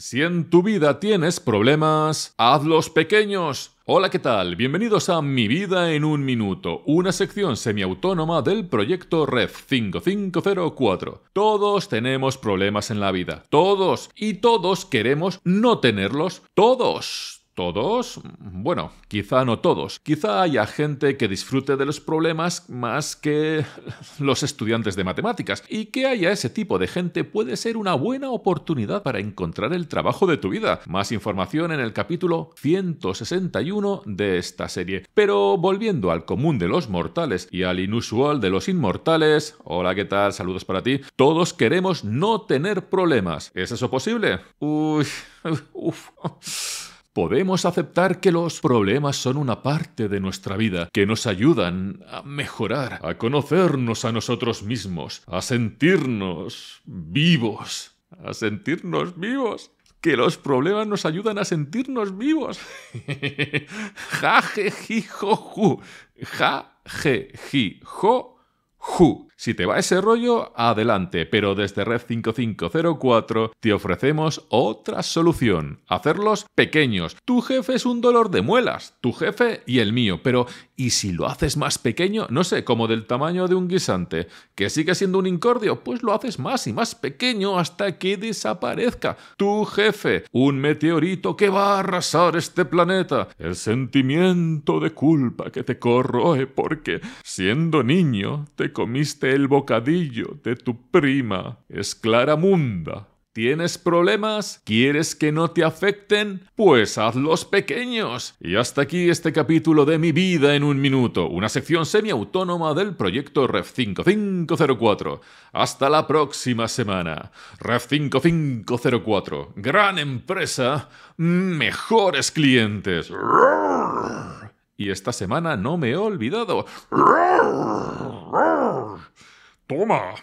Si en tu vida tienes problemas, hazlos pequeños. Hola, ¿qué tal? Bienvenidos a Mi Vida en un Minuto, una sección semiautónoma del proyecto REF 5504. Todos tenemos problemas en la vida, todos, y todos queremos no tenerlos, todos. ¿Todos? Bueno, quizá no todos. Quizá haya gente que disfrute de los problemas más que los estudiantes de matemáticas. Y que haya ese tipo de gente puede ser una buena oportunidad para encontrar el trabajo de tu vida. Más información en el capítulo 161 de esta serie. Pero volviendo al común de los mortales y al inusual de los inmortales. Hola, ¿qué tal? Saludos para ti. Todos queremos no tener problemas. ¿Es eso posible? Uy, Podemos aceptar que los problemas son una parte de nuestra vida, que nos ayudan a mejorar, a conocernos a nosotros mismos, a sentirnos vivos. A sentirnos vivos. Que los problemas nos ayudan a sentirnos vivos. ja, je, Ja, je, ¡Ju! Si te va ese rollo, adelante, pero desde Red 5504 te ofrecemos otra solución. Hacerlos pequeños. Tu jefe es un dolor de muelas, tu jefe y el mío, pero y si lo haces más pequeño, no sé, como del tamaño de un guisante, que sigue siendo un incordio, pues lo haces más y más pequeño hasta que desaparezca. Tu jefe, un meteorito que va a arrasar este planeta. El sentimiento de culpa que te corroe porque, siendo niño, te comiste el bocadillo de tu prima, Esclaramunda. ¿Tienes problemas? ¿Quieres que no te afecten? Pues hazlos pequeños. Y hasta aquí este capítulo de Mi vida en un minuto, una sección semiautónoma del proyecto Ref 5504. Hasta la próxima semana. Ref 5504. Gran empresa, mejores clientes. Y esta semana no me he olvidado. Toma.